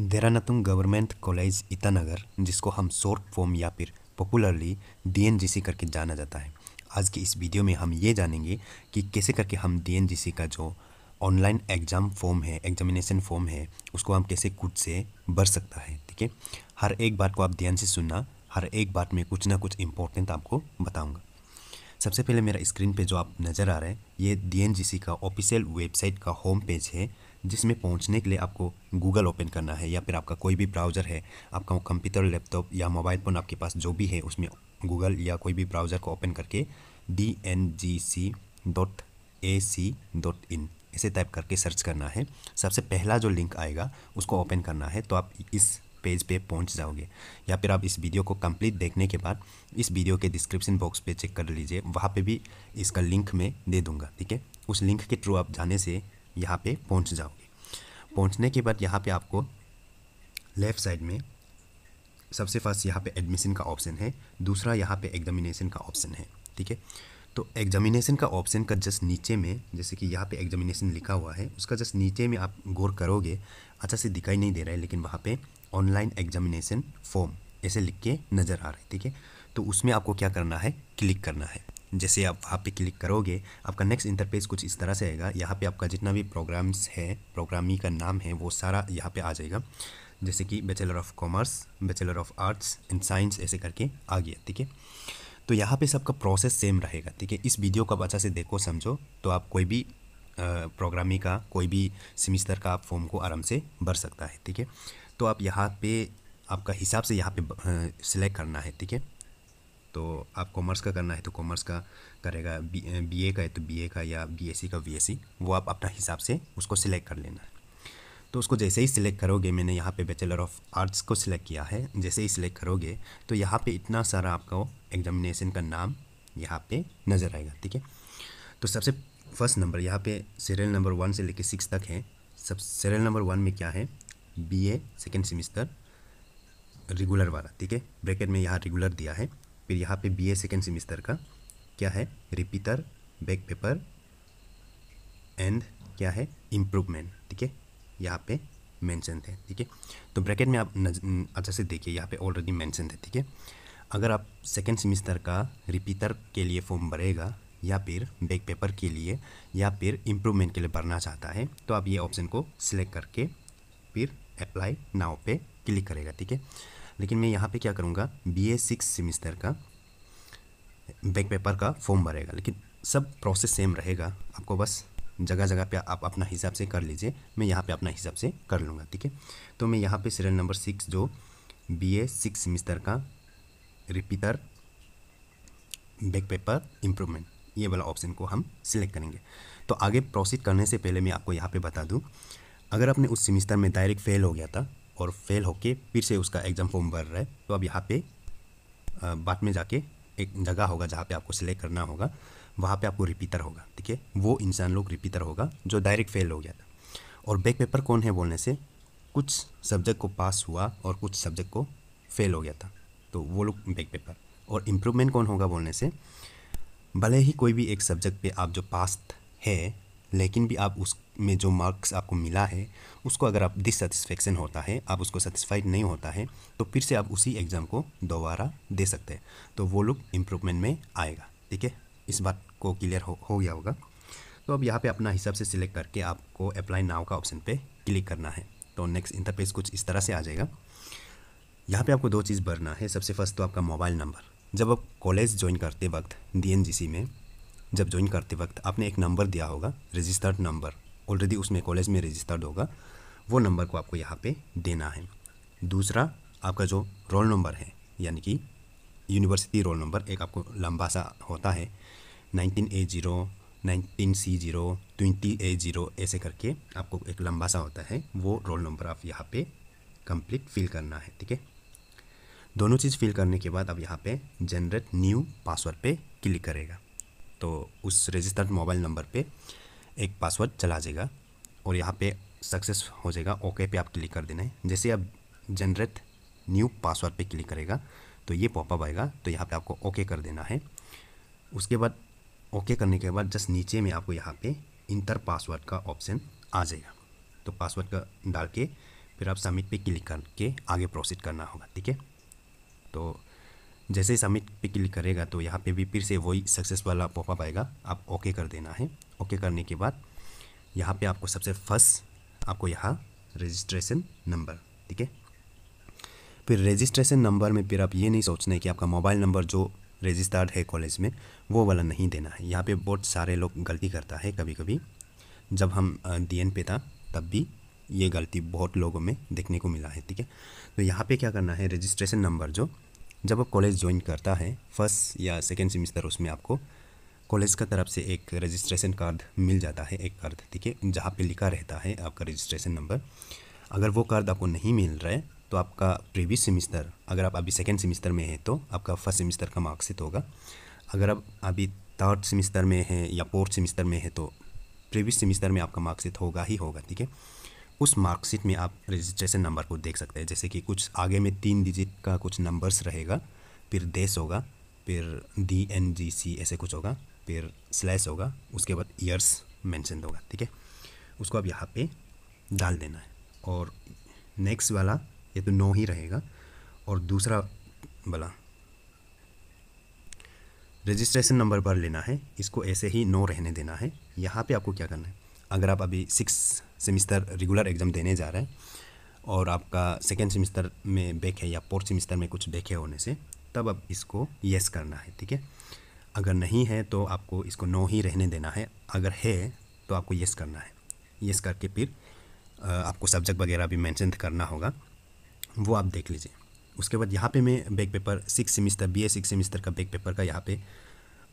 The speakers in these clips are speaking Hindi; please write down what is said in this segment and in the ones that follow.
देरानतुंग गवर्नमेंट कॉलेज ईटानगर जिसको हम शॉर्ट फॉर्म या फिर पॉपुलरली डी करके जाना जाता है आज की इस वीडियो में हम ये जानेंगे कि कैसे करके हम डी का जो ऑनलाइन एग्ज़ाम फॉर्म है एग्जामिनेशन फॉर्म है उसको हम कैसे खुद से भर सकता है ठीक है हर एक बात को आप ध्यान से सुनना हर एक बात में कुछ ना कुछ इम्पोर्टेंट आपको बताऊँगा सबसे पहले मेरा स्क्रीन पे जो आप नज़र आ रहे हैं ये डी का ऑफिशियल वेबसाइट का होम पेज है जिसमें पहुंचने के लिए आपको गूगल ओपन करना है या फिर आपका कोई भी ब्राउज़र है आपका कंप्यूटर लैपटॉप या मोबाइल फ़ोन आपके पास जो भी है उसमें गूगल या कोई भी ब्राउज़र को ओपन करके D N G C dot A C dot in इसे टाइप करके सर्च करना है सबसे पहला जो लिंक आएगा उसको ओपन करना है तो आप इस पेज पे पहुंच जाओगे या फिर आप इस वीडियो को कंप्लीट देखने के बाद इस वीडियो के डिस्क्रिप्शन बॉक्स पे चेक कर लीजिए वहाँ पे भी इसका लिंक मैं दे दूँगा ठीक है उस लिंक के थ्रू आप जाने से यहाँ पे पहुँच जाओगे पहुँचने के बाद यहाँ पे आपको लेफ़्ट साइड में सबसे फर्स्ट यहाँ पे एडमिशन का ऑप्शन है दूसरा यहाँ पे एग्जामिनेशन का ऑप्शन है ठीक है तो एग्जामिनेशन का ऑप्शन का जस्ट नीचे में जैसे कि यहाँ पे एग्जामिनेशन लिखा हुआ है उसका जस्ट नीचे में आप गौर करोगे अच्छा से दिखाई नहीं दे रहा है लेकिन वहाँ पे ऑनलाइन एग्जामिनेशन फॉर्म ऐसे लिख के नज़र आ रहा है ठीक है तो उसमें आपको क्या करना है क्लिक करना है जैसे आप वहाँ पे क्लिक करोगे आपका नेक्स्ट इंटरफेस कुछ इस तरह से आएगा यहाँ पे आपका जितना भी प्रोग्राम्स है प्रोग्रामी का नाम है वो सारा यहाँ पे आ जाएगा जैसे कि bachelor of commerce bachelor of arts and science ऐसे करके आ गया ठीक है तो यहाँ पे सबका प्रोसेस सेम रहेगा ठीक है इस वीडियो को आप अच्छा से देखो समझो तो आप कोई भी प्रोग्रामी का कोई भी सेमिस्टर का आप फॉर्म को आराम से भर सकता है ठीक है तो आप यहाँ पर आपका हिसाब से यहाँ पर सिलेक्ट करना है ठीक है तो आप कॉमर्स का करना है तो कॉमर्स का करेगा बी ए का है तो बी ए का या बी एस सी का बी एस सी वो आप अपना हिसाब से उसको सिलेक्ट कर लेना है तो उसको जैसे ही सिलेक्ट करोगे मैंने यहाँ पे बैचलर ऑफ आर्ट्स को सिलेक्ट किया है जैसे ही सिलेक्ट करोगे तो यहाँ पे इतना सारा आपका एग्जामिनेशन का नाम यहाँ पे नज़र आएगा ठीक है तो सबसे फर्स्ट नंबर यहाँ पे सीरियल नंबर वन से लेकर सिक्स तक है सब सीरियल नंबर वन में क्या है B A second semester regular वाला ठीक है ब्रैकेट में यहाँ रेगुलर दिया है फिर यहाँ पे बीए सेकेंड सेमिस्टर का क्या है रिपीटर बैक पेपर एंड क्या है इम्प्रूवमेंट ठीक है यहाँ पे मैंशन है ठीक है तो ब्रैकेट में आप अच्छा से देखिए यहाँ पे ऑलरेडी मैंशन है ठीक है अगर आप सेकेंड सेमिस्टर का रिपीटर के लिए फॉर्म भरेगा या फिर बैक पेपर के लिए या फिर इम्प्रूवमेंट के लिए भरना चाहता है तो आप ये ऑप्शन को सिलेक्ट करके फिर अप्लाई नाव पे क्लिक करेगा ठीक है लेकिन मैं यहाँ पे क्या करूँगा बी ए सिक्स सेमिस्टर का बैक पेपर का फॉर्म भरेगा लेकिन सब प्रोसेस सेम रहेगा आपको बस जगह जगह पे आप अपना हिसाब से कर लीजिए मैं यहाँ पे अपना हिसाब से कर लूँगा ठीक है तो मैं यहाँ पे सीरियल नंबर सिक्स जो बी ए सिक्स सेमिस्टर का रिपीटर बैक पेपर इम्प्रूवमेंट ये वाला ऑप्शन को हम सिलेक्ट करेंगे तो आगे प्रोसीड करने से पहले मैं आपको यहाँ पर बता दूँ अगर आपने उस सेमिस्टर में डायरेक्ट फेल हो गया था और फेल होके फिर से उसका एग्ज़ाम फॉर्म भर रहा है तो अब यहाँ पे बाद में जाके एक जगह होगा जहाँ पे आपको सिलेक्ट करना होगा वहाँ पे आपको रिपीटर होगा ठीक है वो इंसान लोग रिपीटर होगा जो डायरेक्ट फेल हो गया था और बैक पेपर कौन है बोलने से कुछ सब्जेक्ट को पास हुआ और कुछ सब्जेक्ट को फेल हो गया था तो वो लोग बैक पेपर और इम्प्रूवमेंट कौन होगा बोलने से भले ही कोई भी एक सब्जेक्ट पे आप जो पास है लेकिन भी आप उस में जो मार्क्स आपको मिला है उसको अगर आप डिससेटिस्फेक्शन होता है आप उसको सेटिस्फाइड नहीं होता है तो फिर से आप उसी एग्ज़ाम को दोबारा दे सकते हैं तो वो लोग इम्प्रूवमेंट में आएगा ठीक है इस बात को क्लियर हो, हो गया होगा तो अब यहाँ पे अपना हिसाब से सिलेक्ट करके आपको अप्लाई नाव का ऑप्शन पर क्लिक करना है तो नेक्स्ट इंटरपेज कुछ इस तरह से आ जाएगा यहाँ पर आपको दो चीज़ भरना है सबसे फर्स्ट तो आपका मोबाइल नंबर जब आप कॉलेज ज्वाइन करते वक्त डी में जब ज्वाइन करते वक्त आपने एक नंबर दिया होगा रजिस्टर्ड नंबर ऑलरेडी उसमें कॉलेज में रजिस्टर्ड होगा वो नंबर को आपको यहाँ पे देना है दूसरा आपका जो रोल नंबर है यानी कि यूनिवर्सिटी रोल नंबर एक आपको लंबा सा होता है nineteen A zero nineteen C zero twenty A zero ऐसे करके आपको एक लंबा सा होता है वो रोल नंबर आप यहाँ पे कंप्लीट फिल करना है ठीक है दोनों चीज़ फिल करने के बाद आप यहाँ पे जनरेट न्यू पासवर्ड पे क्लिक करेगा तो उस रजिस्टर्ड मोबाइल नंबर पे एक पासवर्ड चला जाएगा और यहाँ पे सक्सेस हो जाएगा ओके पे आप क्लिक कर देना है जैसे आप जनरेट न्यू पासवर्ड पे क्लिक करेगा तो ये पॉपअप आएगा तो यहाँ पे आपको ओके कर देना है उसके बाद ओके करने के बाद जस्ट नीचे में आपको यहाँ पे इंटर पासवर्ड का ऑप्शन आ जाएगा तो पासवर्ड का डाल के फिर आप सबमिट पे क्लिक करके आगे प्रोसीड करना होगा ठीक है तो जैसे सबमिट पे क्लिक करेगा तो यहाँ पे भी फिर से वही सक्सेस वाला पॉपअप आएगा आप ओके कर देना है ओके करने के बाद यहाँ पे आपको सबसे फर्स्ट आपको यहाँ रजिस्ट्रेशन नंबर ठीक है फिर रजिस्ट्रेशन नंबर में फिर आप ये नहीं सोचना है कि आपका मोबाइल नंबर जो रजिस्टर्ड है कॉलेज में वो वाला नहीं देना है यहाँ पर बहुत सारे लोग गलती करता है कभी कभी जब हम डी पे था तब भी ये गलती बहुत लोगों में देखने को मिला है ठीक है तो यहाँ पे क्या करना है रजिस्ट्रेशन नंबर जो जब वो कॉलेज ज्वाइन करता है फर्स्ट या सेकेंड सेमिस्टर उसमें आपको कॉलेज का तरफ से एक रजिस्ट्रेशन कार्ड मिल जाता है एक कार्ड ठीक है जहाँ पे लिखा रहता है आपका रजिस्ट्रेशन नंबर अगर वो कार्ड आपको नहीं मिल रहा है तो आपका प्रीवियस सेमिस्टर अगर आप अभी सेकेंड सेमिस्टर में हैं तो आपका फर्स्ट सेमिस्टर का मार्कशीट होगा अगर आप अभी थर्ड सेमिस्टर में हैं या फोर्थ सेमिस्टर में है तो प्रीवियस सेमिस्टर में आपका मार्कशीट होगा ही होगा ठीक है उस मार्कशीट में आप रजिस्ट्रेशन नंबर को देख सकते हैं जैसे कि कुछ आगे में तीन डिजिट का कुछ नंबर्स रहेगा फिर देश होगा फिर डी एन जी सी ऐसे कुछ होगा फिर स्लैश होगा उसके बाद ईयर्स मैंशन होगा ठीक है उसको आप यहाँ पे डाल देना है और नेक्स्ट वाला ये तो नो ही रहेगा और दूसरा वाला रजिस्ट्रेशन नंबर पर लेना है इसको ऐसे ही नो रहने देना है यहाँ पे आपको क्या करना है अगर आप अभी सिक्स सेमिस्टर रेगुलर एग्ज़ाम देने जा रहे हैं और आपका सेकेंड सेमिस्टर में बैक है या फोर्थ सेमिस्टर में कुछ बैक है होने से तब अब इसको येस करना है ठीक है अगर नहीं है तो आपको इसको नो ही रहने देना है अगर है तो आपको येस करना है येस करके फिर आपको सब्जेक्ट वगैरह भी मैंशन करना होगा वो आप देख लीजिए उसके बाद यहाँ पे मैं back paper six semester B A six semester का बैक पेपर का यहाँ पे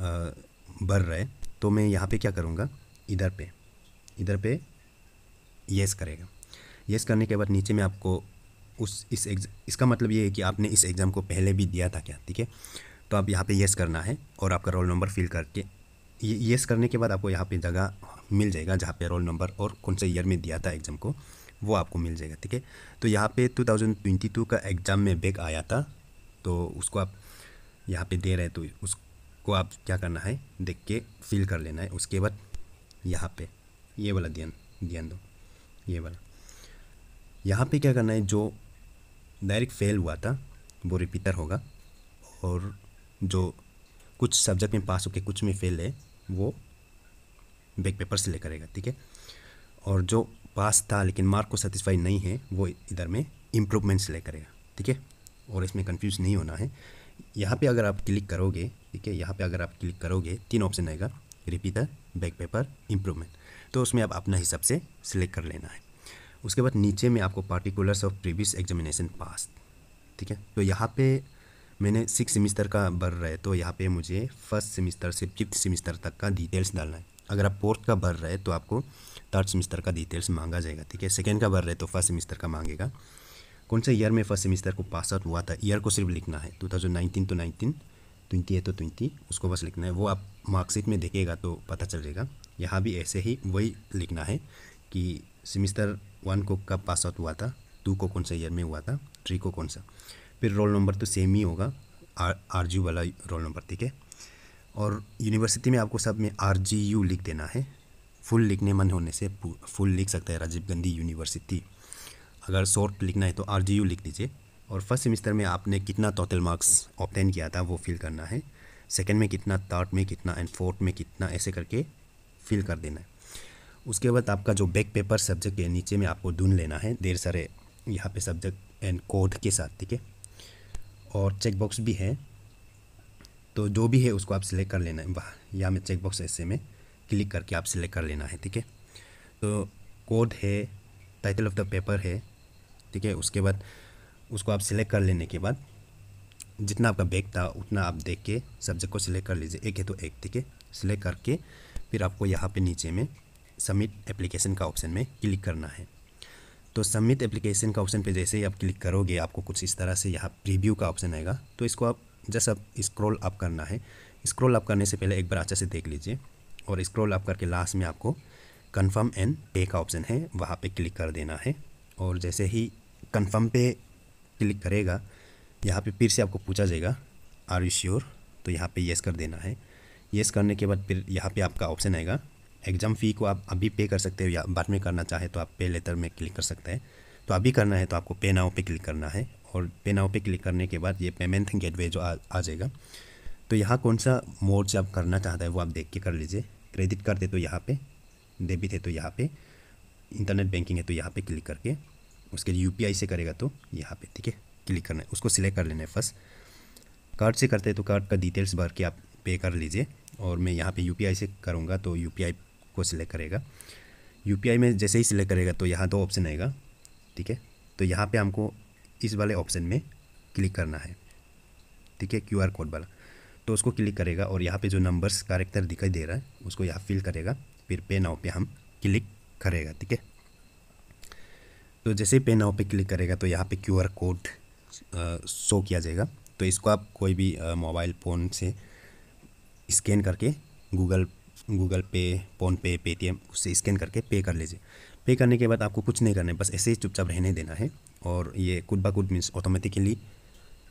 बढ़ रहा है तो मैं यहाँ पे क्या करूँगा इधर पे इधर पे येस करेगा येस करने के बाद नीचे में आपको उस इस एग्जाम इसका मतलब ये है कि आपने इस एग्ज़ाम को पहले भी दिया था क्या ठीक है तो आप यहाँ पे येस करना है और आपका रोल नंबर फिल करके येस करने के बाद आपको यहाँ पे जगह मिल जाएगा जहाँ पे रोल नंबर और कौन से ईयर में दिया था एग्ज़ाम को वो आपको मिल जाएगा ठीक है तो यहाँ पे 2022 का एग्ज़ाम में बैग आया था तो उसको आप यहाँ पे दे रहे हैं तो उसको आप क्या करना है देख के फिल कर लेना है उसके बाद यहाँ पे ये वाला ध्यान ध्यान दो ये वाला यहाँ पे क्या करना है जो डायरेक्ट फेल हुआ था वो रिपीटर होगा और जो कुछ सब्जेक्ट में पास होके कुछ में फेल है वो बैक पेपर से ले करेगा ठीक है और जो पास था लेकिन मार्क को सेटिस्फाई नहीं है वो इधर में इम्प्रूवमेंट से ले करेगा ठीक है और इसमें कंफ्यूज नहीं होना है यहाँ पे अगर आप क्लिक करोगे ठीक है यहाँ पे अगर आप क्लिक करोगे तीन ऑप्शन आएगा रिपीटर बैक पेपर इम्प्रूवमेंट तो उसमें आप अपना हिसाब से सिलेक्ट कर लेना है उसके बाद नीचे में आपको particulars of previous examination pass ठीक है तो यहाँ पे मैंने सिक्स सेमिस्टर का भर रहे तो यहाँ पे मुझे फर्स्ट सेमिस्टर से फिफ्थ सेमिस्टर तक का डिटेल्स डालना है अगर आप फोर्थ का भर रहे तो आपको थर्ड सेमिस्टर का डिटेल्स मांगा जाएगा ठीक है सेकेंड का भर रहे तो फर्स्ट सेमिस्टर का मांगेगा कौन सा ईयर में फर्स्ट सेमिस्टर को पास आउट हुआ था ईयर को सिर्फ लिखना है two thousand nineteen to nineteen twenty है तो ट्वेंटी उसको बस लिखना है वो आप मार्कशीट में देखेगा तो पता चल जाएगा यहाँ भी ऐसे ही वही लिखना है कि सेमिस्टर वन को कब पास आउट हुआ था टू को कौन सा ईयर में हुआ था थ्री को कौन सा फिर रोल नंबर तो सेम ही होगा आर आर जी वाला रोल नंबर ठीक है और यूनिवर्सिटी में आपको सब में आर जी यू लिख देना है फुल लिखने मन होने से फुल लिख सकता है राजीव गांधी यूनिवर्सिटी अगर शॉर्ट लिखना है तो आर जी यू लिख दीजिए और फर्स्ट सेमिस्टर में आपने कितना टोटल मार्क्स ऑप्टेन किया था वो फिल करना है सेकेंड में कितना थर्ड में कितना एंड फोर्थ में कितना ऐसे करके फिल कर देना है उसके बाद आपका जो बैक पेपर सब्जेक्ट के नीचे में आपको ढूंढ लेना है देर सारे यहाँ पे सब्जेक्ट एंड कोड के साथ ठीक है और चेकबॉक्स भी है तो जो भी है उसको आप सिलेक्ट कर लेना है वाह यहाँ में चेकबॉक्स ऐसे में क्लिक करके आप सिलेक्ट कर लेना है ठीक है तो कोड है टाइटल ऑफ द पेपर है ठीक है उसके बाद उसको आप सिलेक्ट कर लेने के बाद जितना आपका बैग था उतना आप देख के सब्जेक्ट को सिलेक्ट कर लीजिए एक है तो एक ठीक है सिलेक्ट करके फिर आपको यहाँ पे नीचे में सबमिट एप्लीकेशन का ऑप्शन में क्लिक करना है तो सबमिट एप्लीकेशन का ऑप्शन पे जैसे ही आप क्लिक करोगे आपको कुछ इस तरह से यहाँ प्रीव्यू का ऑप्शन आएगा तो इसको आप जस्ट आप स्क्रॉल अप करना है स्क्रॉल अप करने से पहले एक बार अच्छा से देख लीजिए और स्क्रॉल अप करके लास्ट में आपको कन्फर्म एंड पे का ऑप्शन है वहाँ पर क्लिक कर देना है और जैसे ही कन्फर्म पे क्लिक करेगा यहाँ पर फिर से आपको पूछा जाएगा आर यू श्योर तो यहाँ पे येस कर देना है येस करने के बाद फिर यहाँ पे आपका ऑप्शन आएगा एग्ज़ाम फ़ी को आप अभी पे कर सकते हो या बाद में करना चाहे तो आप पे लेटर में क्लिक कर सकते हैं तो अभी करना है तो आपको पे नाव पे क्लिक करना है और पे नाव पे क्लिक करने के बाद ये पेमेंट वे जो आ, आ जाएगा तो यहाँ कौन सा मोड से आप करना चाहते हैं वो आप देख के कर लीजिए क्रेडिट कार्ड है तो यहाँ पर डेबिट है तो यहाँ पर इंटरनेट बैंकिंग है तो यहाँ पर क्लिक करके उसके लिए यू से करेगा तो यहाँ पर ठीक है क्लिक करना है उसको सिलेक्ट कर लेना है फर्स्ट कार्ड से करते हैं तो कार्ड का डिटेल्स भर के आप पे कर लीजिए और मैं यहाँ पे यू से करूँगा तो यू को सिलेक्ट करेगा यू में जैसे ही सिलेक्ट करेगा तो यहाँ दो ऑप्शन आएगा ठीक है तो यहाँ पर हमको इस वाले ऑप्शन में क्लिक करना है ठीक है क्यू कोड वाला तो उसको क्लिक करेगा और यहाँ पे जो नंबर्स कैरेक्टर दिखाई दे रहा है उसको यहाँ फिल करेगा फिर पे नाव पर हम क्लिक करेगा ठीक है तो जैसे पे नाव पे क्लिक करेगा तो यहाँ पे क्यू कोड शो किया जाएगा तो इसको आप कोई भी मोबाइल फ़ोन से स्कैन करके Google Google pay PhonePe Paytm उससे स्कैन करके पे कर लीजिए पे करने के बाद आपको कुछ नहीं करना है बस ऐसे ही चुपचाप रहने देना है और ये कुछ ब खुद मीन्स ऑटोमेटिकली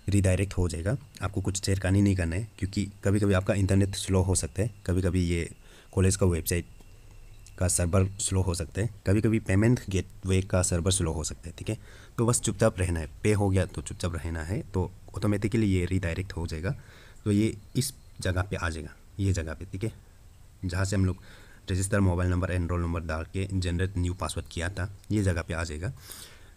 रिडायरेक्ट हो जाएगा आपको कुछ चेरकानी नहीं करना है क्योंकि कभी कभी आपका इंटरनेट स्लो हो सकता है कभी कभी ये कॉलेज का वेबसाइट का सर्वर स्लो हो सकता है कभी कभी पेमेंट गेटवे का सर्वर स्लो हो सकता है ठीक है तो बस चुपचाप रहना है पे हो गया तो चुपचाप रहना है तो ऑटोमेटिकली ये रिडायरेक्ट हो जाएगा तो ये इस जगह पे आ जाएगा ये जगह पे ठीक है जहाँ से हम लोग register mobile number and roll number डाल के जनरेट न्यू पासवर्ड किया था ये जगह पे आ जाएगा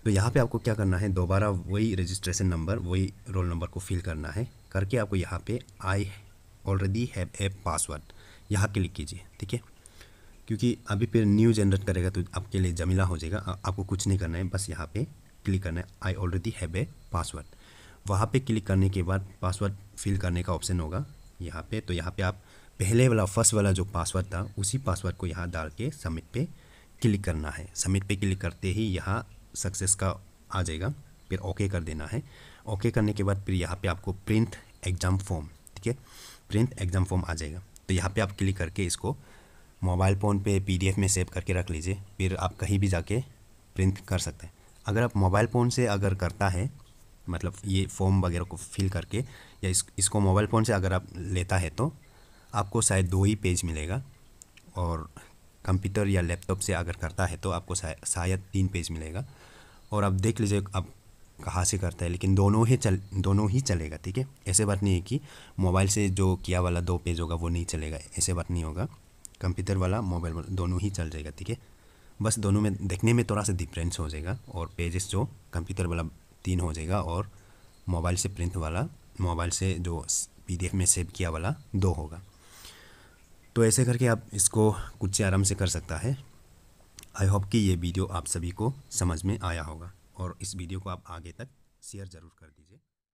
तो यहाँ पे आपको क्या करना है दोबारा वही रजिस्ट्रेशन नंबर वही रोल नंबर को फिल करना है करके आपको यहाँ पे I already have a password यहाँ क्लिक कीजिए ठीक है क्योंकि अभी फिर न्यू जनरेट करेगा तो आपके लिए जमीला हो जाएगा आपको कुछ नहीं करना है बस यहाँ पर क्लिक करना है I already have a password वहाँ पे क्लिक करने के बाद पासवर्ड फिल करने का ऑप्शन होगा यहाँ पे तो यहाँ पे आप पहले वाला फर्स्ट वाला जो पासवर्ड था उसी पासवर्ड को यहाँ डाल के सबमिट पे क्लिक करना है सबमिट पे क्लिक करते ही यहाँ सक्सेस का आ जाएगा फिर ओके कर देना है ओके करने के बाद फिर यहाँ पे आपको प्रिंट एग्ज़ाम फॉर्म ठीक है प्रिंट एग्ज़ाम फॉर्म आ जाएगा तो यहाँ पे आप क्लिक करके इसको मोबाइल फ़ोन पे पी में सेव करके रख लीजिए फिर आप कहीं भी जाके प्रिंट कर सकते हैं अगर आप मोबाइल फ़ोन से अगर करता है मतलब ये फॉर्म वगैरह को फिल करके या इस इसको मोबाइल फ़ोन से अगर आप लेता है तो आपको शायद दो ही पेज मिलेगा और कंप्यूटर या लैपटॉप से अगर करता है तो आपको शायद तीन पेज मिलेगा और आप देख लीजिए आप कहाँ से करता है लेकिन दोनों ही चल दोनों ही चलेगा ठीक है ऐसे बात नहीं है कि मोबाइल से जो किया वाला दो पेज होगा वो नहीं चलेगा ऐसे बात नहीं होगा कंप्यूटर वाला मोबाइल वाला दोनों ही चल जाएगा ठीक है बस दोनों में देखने में थोड़ा सा डिफरेंस हो जाएगा और पेजेस जो कंप्यूटर वाला तीन हो जाएगा और मोबाइल से प्रिंट वाला मोबाइल से जो पीडीएफ में सेव किया वाला दो होगा तो ऐसे करके आप इसको कुछ से आराम से कर सकता है आई होप कि ये वीडियो आप सभी को समझ में आया होगा और इस वीडियो को आप आगे तक शेयर ज़रूर कर दीजिए